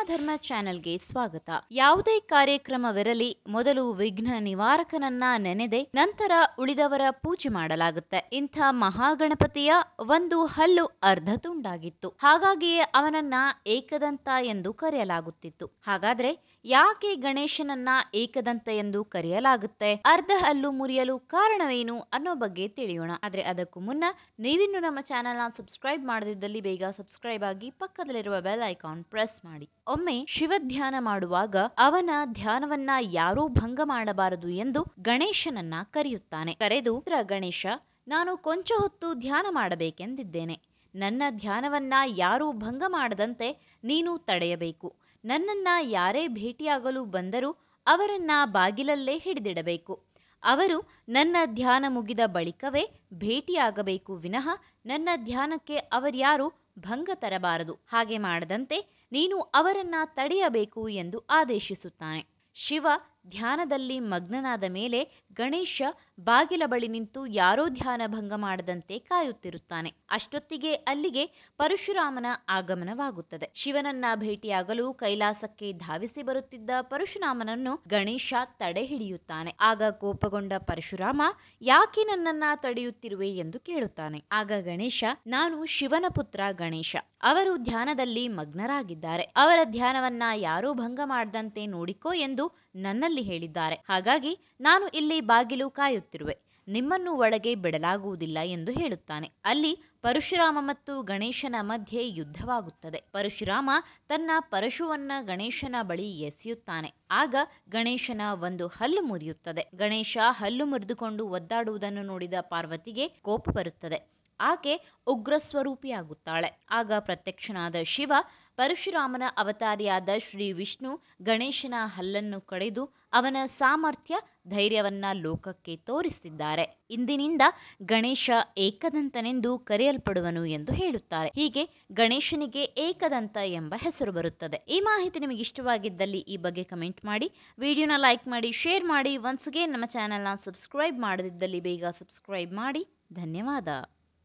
ಆತ್ಮಧರ್ಮ ಚಾನೆಲ್ಗೆ ಸ್ವಾಗತ ಯಾವುದೇ ಕಾರ್ಯಕ್ರಮವಿರಲಿ ಮೊದಲು ವಿಘ್ನ ನಿವಾರಕನನ್ನ ನೆನೆದೆ ನಂತರ ಉಳಿದವರ ಪೂಜೆ ಮಾಡಲಾಗುತ್ತೆ ಇಂಥ ಮಹಾಗಣಪತಿಯ ಒಂದು ಹಲ್ಲು ಅರ್ಧ ತುಂಡಾಗಿತ್ತು ಹಾಗಾಗಿಯೇ ಅವನನ್ನ ಏಕದಂತ ಎಂದು ಕರೆಯಲಾಗುತ್ತಿತ್ತು ಹಾಗಾದ್ರೆ ಯಾಕೆ ಗಣೇಶನನ್ನ ಏಕದಂತ ಎಂದು ಕರೆಯಲಾಗುತ್ತೆ ಅರ್ಧ ಹಲ್ಲು ಮುರಿಯಲು ಕಾರಣವೇನು ಅನ್ನೋ ಬಗ್ಗೆ ತಿಳಿಯೋಣ ಆದ್ರೆ ಅದಕ್ಕೂ ಮುನ್ನ ನೀವಿನ್ನು ನಮ್ಮ ಚಾನೆಲ್ನ ಸಬ್ಸ್ಕ್ರೈಬ್ ಮಾಡದಿದ್ದಲ್ಲಿ ಬೇಗ ಸಬ್ಸ್ಕ್ರೈಬ್ ಆಗಿ ಪಕ್ಕದಲ್ಲಿರುವ ಬೆಲ್ ಐಕಾನ್ ಪ್ರೆಸ್ ಮಾಡಿ ಒಮ್ಮೆ ಶಿವ ಧ್ಯಾನ ಮಾಡುವಾಗ ಅವನ ಧ್ಯಾನವನ್ನ ಯಾರೂ ಭಂಗ ಮಾಡಬಾರದು ಎಂದು ಗಣೇಶನನ್ನ ಕರೆಯುತ್ತಾನೆ ಕರೆದು ಗಣೇಶ ನಾನು ಕೊಂಚ ಹೊತ್ತು ಧ್ಯಾನ ಮಾಡಬೇಕೆಂದಿದ್ದೇನೆ ನನ್ನ ಧ್ಯಾನವನ್ನ ಯಾರೂ ಭಂಗ ಮಾಡದಂತೆ ನೀನು ತಡೆಯಬೇಕು ನನ್ನನ್ನ ಯಾರೇ ಭೇಟಿಯಾಗಲು ಬಂದರೂ ಅವರನ್ನ ಬಾಗಿಲಲ್ಲೇ ಹಿಡಿದಿಡಬೇಕು ಅವರು ನನ್ನ ಧ್ಯಾನ ಮುಗಿದ ಬಳಿಕವೇ ಭೇಟಿಯಾಗಬೇಕು ವಿನಃ ನನ್ನ ಧ್ಯಾನಕ್ಕೆ ಅವರ್ಯಾರು ಭಂಗ ತರಬಾರದು ಹಾಗೆ ಮಾಡದಂತೆ ನೀನು ಅವರನ್ನ ತಡೆಯಬೇಕು ಎಂದು ಆದೇಶಿಸುತ್ತಾನೆ ಶಿವ ಧ್ಯಾನದಲ್ಲಿ ಮಗ್ನನಾದ ಮೇಲೆ ಗಣೇಶ ಬಾಗಿಲ ಬಳಿ ನಿಂತು ಯಾರೋ ಧ್ಯಾನ ಭಂಗ ಮಾಡದಂತೆ ಕಾಯುತ್ತಿರುತ್ತಾನೆ ಅಷ್ಟೊತ್ತಿಗೆ ಅಲ್ಲಿಗೆ ಪರಶುರಾಮನ ಆಗಮನವಾಗುತ್ತದೆ ಶಿವನನ್ನ ಭೇಟಿಯಾಗಲು ಕೈಲಾಸಕ್ಕೆ ಧಾವಿಸಿ ಬರುತ್ತಿದ್ದ ಪರಶುರಾಮನನ್ನು ಗಣೇಶ ತಡೆ ಹಿಡಿಯುತ್ತಾನೆ ಆಗ ಕೋಪಗೊಂಡ ಪರಶುರಾಮ ಯಾಕೆ ನನ್ನನ್ನ ತಡೆಯುತ್ತಿರುವೆ ಎಂದು ಕೇಳುತ್ತಾನೆ ಆಗ ಗಣೇಶ ನಾನು ಶಿವನ ಪುತ್ರ ಗಣೇಶ ಅವರು ಧ್ಯಾನದಲ್ಲಿ ಮಗ್ನರಾಗಿದ್ದಾರೆ ಅವರ ಧ್ಯಾನವನ್ನ ಯಾರೂ ಭಂಗ ಮಾಡದಂತೆ ನೋಡಿಕೋ ಎಂದು ನನ್ನಲ್ಲಿ ಹೇಳಿದ್ದಾರೆ ಹಾಗಾಗಿ ನಾನು ಇಲ್ಲಿ ಬಾಗಿಲು ಕಾಯುತ್ತಿರುವೆ ನಿಮ್ಮನ್ನು ಒಳಗೆ ಬಿಡಲಾಗುವುದಿಲ್ಲ ಎಂದು ಹೇಳುತ್ತಾನೆ ಅಲ್ಲಿ ಪರಶುರಾಮ ಮತ್ತು ಗಣೇಶನ ಮಧ್ಯೆ ಯುದ್ಧವಾಗುತ್ತದೆ ಪರಶುರಾಮ ತನ್ನ ಪರಶುವನ್ನ ಗಣೇಶನ ಬಳಿ ಎಸೆಯುತ್ತಾನೆ ಆಗ ಗಣೇಶನ ಒಂದು ಹಲ್ಲು ಮುರಿಯುತ್ತದೆ ಗಣೇಶ ಹಲ್ಲು ಮುರಿದುಕೊಂಡು ಒದ್ದಾಡುವುದನ್ನು ನೋಡಿದ ಪಾರ್ವತಿಗೆ ಕೋಪ ಬರುತ್ತದೆ ಆಕೆ ಉಗ್ರ ಸ್ವರೂಪಿಯಾಗುತ್ತಾಳೆ ಆಗ ಪ್ರತ್ಯಕ್ಷನಾದ ಶಿವ ಪರಶುರಾಮನ ಅವತಾರಿಯಾದ ಶ್ರೀ ವಿಷ್ಣು ಗಣೇಶನ ಹಲ್ಲನ್ನು ಕಡೆದು ಅವನ ಸಾಮರ್ಥ್ಯ ಧೈರ್ಯವನ್ನ ಲೋಕಕ್ಕೆ ತೋರಿಸಿದ್ದಾರೆ ಇಂದಿನಿಂದ ಗಣೇಶ ಏಕದಂತನೆಂದು ಕರೆಯಲ್ಪಡುವನು ಎಂದು ಹೇಳುತ್ತಾರೆ ಹೀಗೆ ಗಣೇಶನಿಗೆ ಏಕದಂತ ಎಂಬ ಹೆಸರು ಬರುತ್ತದೆ ಈ ಮಾಹಿತಿ ನಿಮಗೆ ಇಷ್ಟವಾಗಿದ್ದಲ್ಲಿ ಈ ಬಗ್ಗೆ ಕಮೆಂಟ್ ಮಾಡಿ ವಿಡಿಯೋನ ಲೈಕ್ ಮಾಡಿ ಶೇರ್ ಮಾಡಿ ಒನ್ಸ್ಗೆ ನಮ್ಮ ಚಾನೆಲ್ನ ಸಬ್ಸ್ಕ್ರೈಬ್ ಮಾಡದಿದ್ದಲ್ಲಿ ಬೇಗ ಸಬ್ಸ್ಕ್ರೈಬ್ ಮಾಡಿ ಧನ್ಯವಾದ